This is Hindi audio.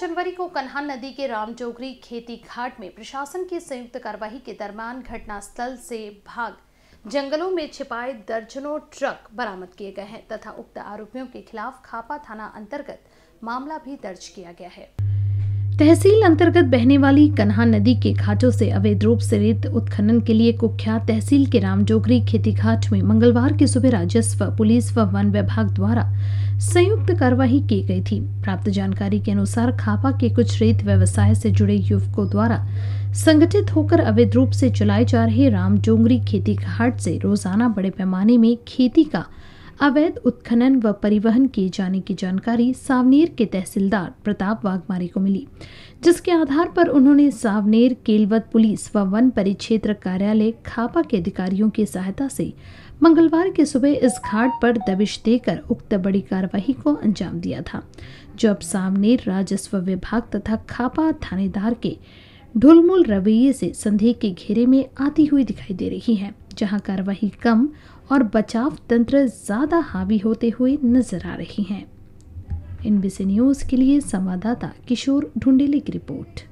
जनवरी को कन्हा नदी के रामजोगरी खेती घाट में प्रशासन की संयुक्त कार्रवाई के दरमियान घटनास्थल से भाग जंगलों में छिपाए दर्जनों ट्रक बरामद किए गए हैं तथा उक्त आरोपियों के खिलाफ खापा थाना अंतर्गत मामला भी दर्ज किया गया है तहसील अंतर्गत बहने वाली कन्हा नदी के घाटों से अवैध रूप से रेत उत्खनन के लिए कुख्यात तहसील के रामजोगरी खेती घाट में मंगलवार की सुबह राजस्व पुलिस व वन विभाग द्वारा संयुक्त कार्रवाई की गई थी प्राप्त जानकारी के अनुसार खापा के कुछ रेत व्यवसाय से जुड़े युवकों द्वारा संगठित होकर अवैध रूप से चलाए जा रहे रामजोगरी खेती घाट से रोजाना बड़े पैमाने में खेती का अवैध उत्खनन व परिवहन किए जाने की जानकारी सावनेर के तहसीलदार प्रताप वाघमारे को मिली जिसके आधार पर उन्होंने सावनेर केलवत पुलिस व वन परिक्षेत्र कार्यालय खापा के अधिकारियों की सहायता से मंगलवार के सुबह इस घाट पर दबिश देकर उक्त बड़ी कार्यवाही को अंजाम दिया था जो अब सावनेर राजस्व विभाग तथा खापा थानेदार के ढुलमुल रवैये से संदेह के घेरे में आती हुई दिखाई दे रही है जहां कार्रवाई कम और बचाव तंत्र ज़्यादा हावी होते हुए नजर आ रही हैं इन बीसी न्यूज़ के लिए संवाददाता किशोर ढूंढेली की रिपोर्ट